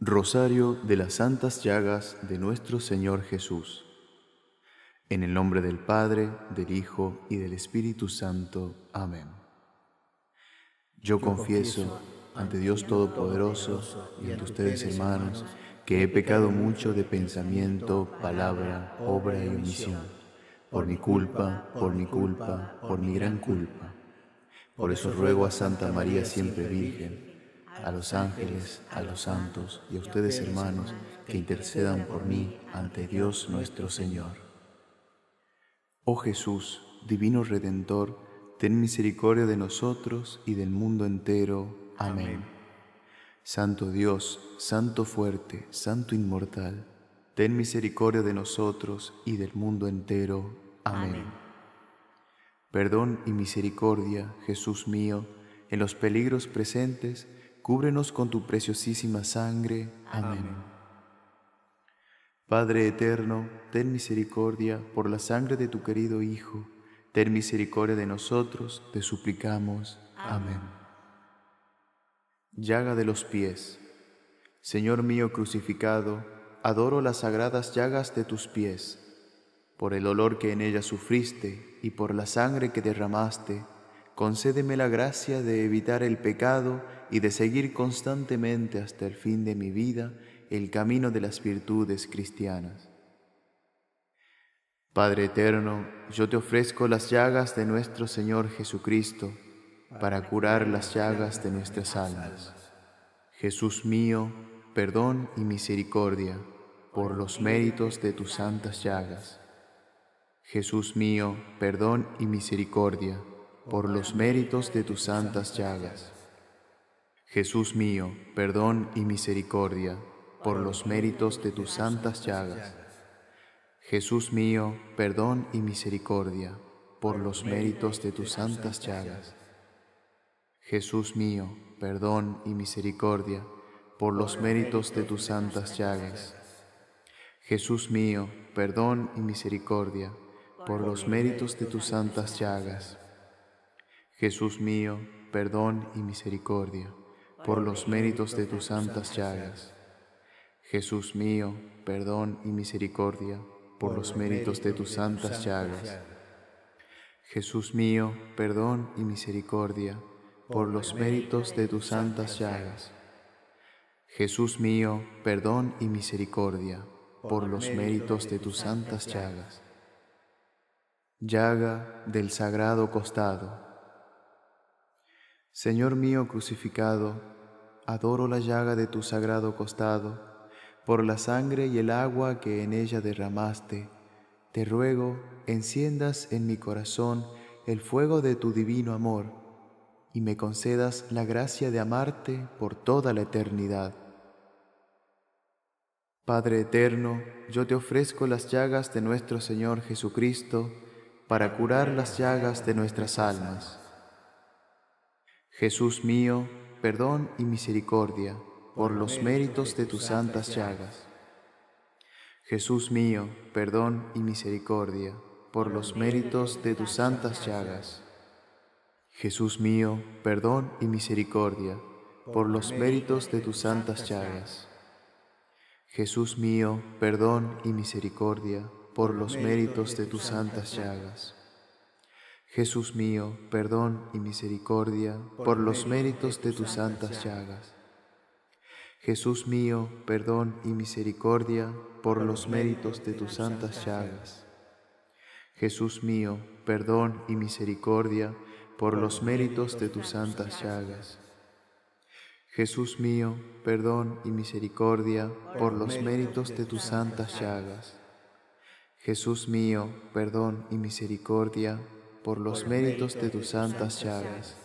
Rosario de las Santas Llagas de nuestro Señor Jesús. En el nombre del Padre, del Hijo y del Espíritu Santo. Amén. Yo confieso ante Dios Todopoderoso y ante ustedes hermanos que he pecado mucho de pensamiento, palabra, obra y omisión, por mi culpa, por mi culpa, por mi gran culpa. Por eso ruego a Santa María siempre Virgen a los ángeles, a los santos y a ustedes hermanos que intercedan por mí ante Dios nuestro Señor. Oh Jesús, divino Redentor, ten misericordia de nosotros y del mundo entero. Amén. Santo Dios, Santo fuerte, Santo inmortal, ten misericordia de nosotros y del mundo entero. Amén. Perdón y misericordia, Jesús mío, en los peligros presentes, cúbrenos con tu preciosísima sangre. Amén. Padre eterno, ten misericordia por la sangre de tu querido Hijo, ten misericordia de nosotros, te suplicamos. Amén. Llaga de los pies. Señor mío crucificado, adoro las sagradas llagas de tus pies. Por el olor que en ellas sufriste y por la sangre que derramaste, concédeme la gracia de evitar el pecado y de seguir constantemente hasta el fin de mi vida el camino de las virtudes cristianas. Padre eterno, yo te ofrezco las llagas de nuestro Señor Jesucristo para curar las llagas de nuestras almas. Jesús mío, perdón y misericordia por los méritos de tus santas llagas. Jesús mío, perdón y misericordia por los méritos de tus santas llagas. Jesús mío, perdón y misericordia, por los méritos de tus santas llagas. Jesús mío, perdón y misericordia, por los méritos de tus santas llagas. Jesús mío, perdón y misericordia, por los méritos de tus santas llagas. Jesús mío, perdón y misericordia, por los méritos de tus santas llagas. Jesús mío, perdón y misericordia, por los méritos de tus santas llagas. Jesús mío, perdón y misericordia, por los méritos de tus santas llagas. Jesús mío, perdón y misericordia, por los méritos de tus santas llagas. Jesús mío, perdón y misericordia, por los méritos de tus santas llagas. Llaga del sagrado costado. Señor mío crucificado, adoro la llaga de tu sagrado costado, por la sangre y el agua que en ella derramaste. Te ruego, enciendas en mi corazón el fuego de tu divino amor, y me concedas la gracia de amarte por toda la eternidad. Padre eterno, yo te ofrezco las llagas de nuestro Señor Jesucristo para curar las llagas de nuestras almas. Jesús mío, perdón y misericordia por los méritos de tus santas llagas. Jesús mío, perdón y misericordia por los méritos de tus santas llagas. Jesús mío, perdón y misericordia por los méritos de tus santas llagas. Jesús mío, perdón y misericordia por los méritos de tus santas llagas. Jesús mío, perdón y misericordia por los méritos de tus santas llagas. Jesús mío, perdón y misericordia por los méritos de tus santas llagas. Jesús mío, perdón y misericordia por los méritos de tus santas llagas. Jesús mío, perdón y misericordia por los méritos de tus santas llagas. Jesús mío, perdón y misericordia por los méritos de tus santas llagas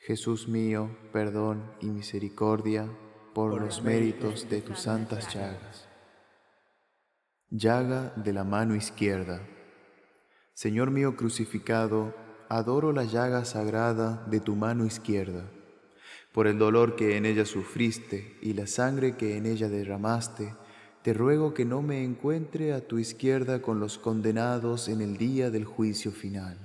Jesús mío, perdón y misericordia, por los méritos de tus santas llagas. Llaga de la mano izquierda. Señor mío crucificado, adoro la llaga sagrada de tu mano izquierda, por el dolor que en ella sufriste y la sangre que en ella derramaste, te ruego que no me encuentre a tu izquierda con los condenados en el día del juicio final.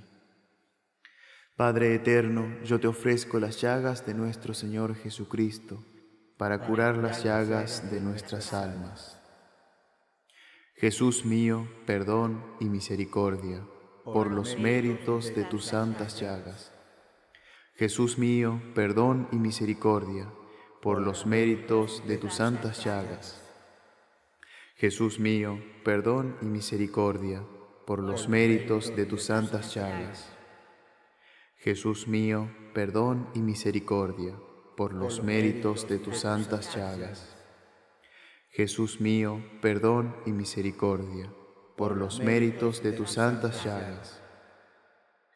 Padre eterno, yo te ofrezco las llagas de nuestro Señor Jesucristo, para curar las llagas de nuestras almas. Jesús mío, perdón y misericordia, por los méritos de tus santas llagas. Jesús mío, perdón y misericordia, por los méritos de tus santas llagas. Jesús mío, perdón y misericordia por los méritos de tus santas llagas. Jesús mío, perdón y misericordia por los méritos de tus santas llagas. Jesús mío, perdón y misericordia por los méritos de tus santas llagas.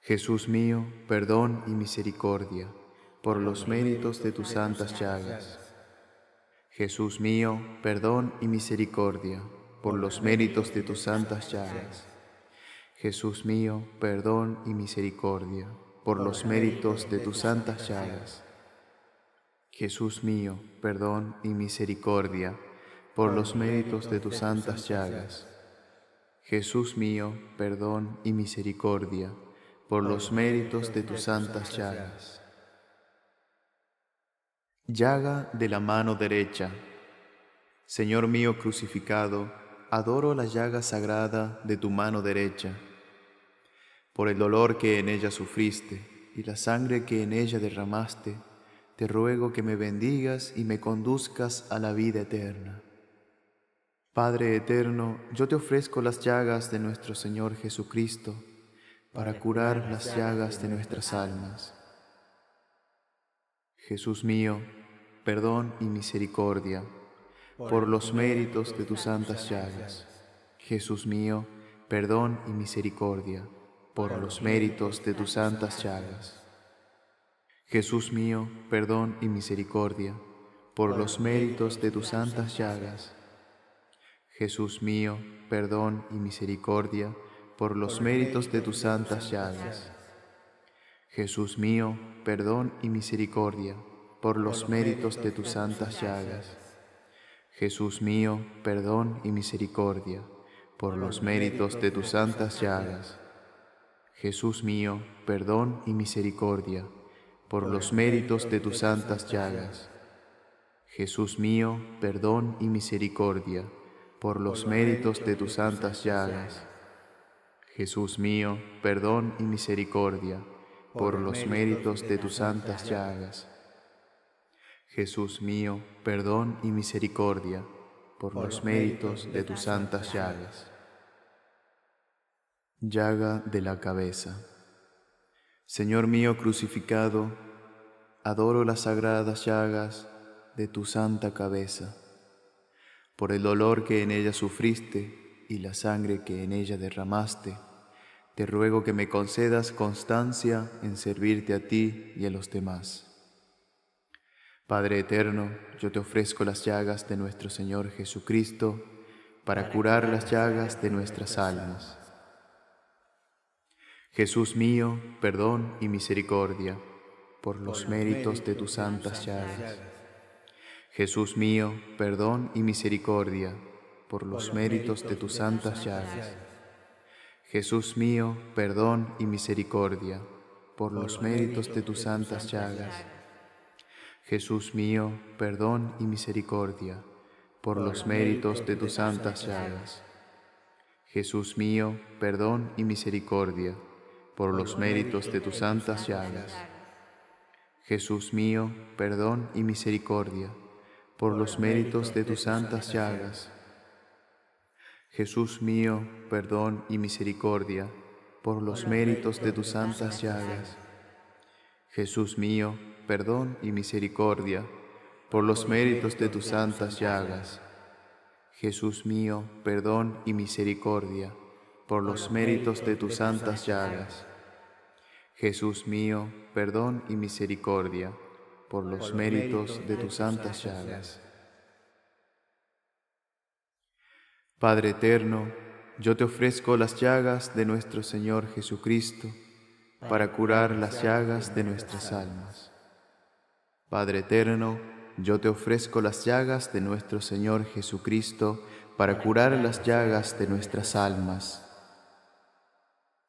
Jesús mío, perdón y misericordia por los méritos de tus santas llagas. Jesús mío, perdón y misericordia por los méritos de tus santas llagas. Jesús mío, perdón y misericordia por los méritos de tus santas llagas. Jesús mío, perdón y misericordia por los méritos de tus santas llagas. Jesús mío, perdón y misericordia por los méritos de tus santas llagas. Llaga de la mano derecha. Señor mío crucificado, adoro la llaga sagrada de tu mano derecha, por el dolor que en ella sufriste y la sangre que en ella derramaste, te ruego que me bendigas y me conduzcas a la vida eterna. Padre eterno, yo te ofrezco las llagas de nuestro Señor Jesucristo para curar las llagas de nuestras almas. Jesús mío, perdón y misericordia, por los méritos de tus santas llagas. Jesús mío, perdón y misericordia, por los méritos de tus santas llagas. Jesús mío, perdón y misericordia, por los méritos de tus santas llagas. Jesús mío, perdón y misericordia, por los méritos de tus santas llagas. Jesús mío, perdón y misericordia por los, méritos de tus santas llagas. Jesús mío, perdón y misericordia por los méritos de tus santas llagas. Jesús mío, perdón y misericordia por los méritos de tus santas llagas. Jesús mío, perdón y misericordia por los méritos de tus santas llagas. Jesús mío, perdón y misericordia por los méritos de tus santas llagas. Jesús mío, perdón y misericordia, por los méritos de tus santas llagas. Llaga de la cabeza. Señor mío crucificado, adoro las sagradas llagas de tu santa cabeza, por el dolor que en ella sufriste y la sangre que en ella derramaste te ruego que me concedas constancia en servirte a ti y a los demás. Padre eterno, yo te ofrezco las llagas de nuestro Señor Jesucristo para curar las llagas de nuestras almas. Jesús mío, perdón y misericordia por los méritos de tus santas llagas. Jesús mío, perdón y misericordia por los méritos de tus santas llagas. Jesús mío, perdón y misericordia, por los méritos de tus santas llagas. Jesús mío, perdón y misericordia, por los méritos de tus santas llagas. Jesús mío, perdón y misericordia, por los méritos de tus santas llagas. Jesús mío, perdón y misericordia, por los méritos de tus santas llagas. Jesús mío, perdón y misericordia por los méritos de tus santas llagas. Jesús mío, perdón y misericordia por los méritos de tus santas llagas. Jesús mío, perdón y misericordia por los méritos de tus santas llagas. Jesús mío, perdón y misericordia por los méritos de tus santas llagas. Padre eterno, yo te ofrezco las llagas de nuestro Señor Jesucristo para curar las llagas de nuestras almas. Padre eterno, yo te ofrezco las llagas de nuestro Señor Jesucristo para curar las llagas de nuestras almas.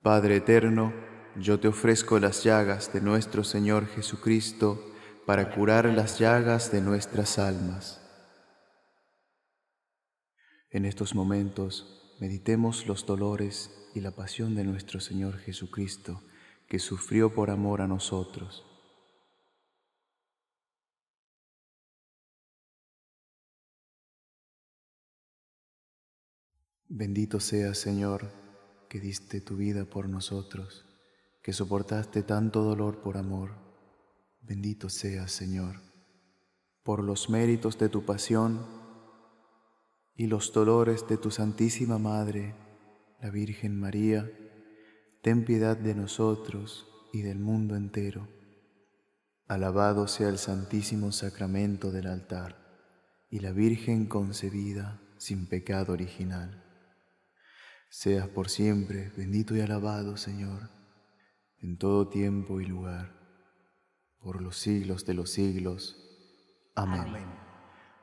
Padre eterno, yo te ofrezco las llagas de nuestro Señor Jesucristo para curar las llagas de nuestras almas. En estos momentos meditemos los dolores y la pasión de nuestro Señor Jesucristo, que sufrió por amor a nosotros. Bendito sea, Señor, que diste tu vida por nosotros, que soportaste tanto dolor por amor. Bendito sea, Señor. Por los méritos de tu pasión, y los dolores de tu Santísima Madre, la Virgen María, ten piedad de nosotros y del mundo entero. Alabado sea el Santísimo Sacramento del altar y la Virgen concebida sin pecado original. Seas por siempre bendito y alabado, Señor, en todo tiempo y lugar, por los siglos de los siglos. Amén. Amén.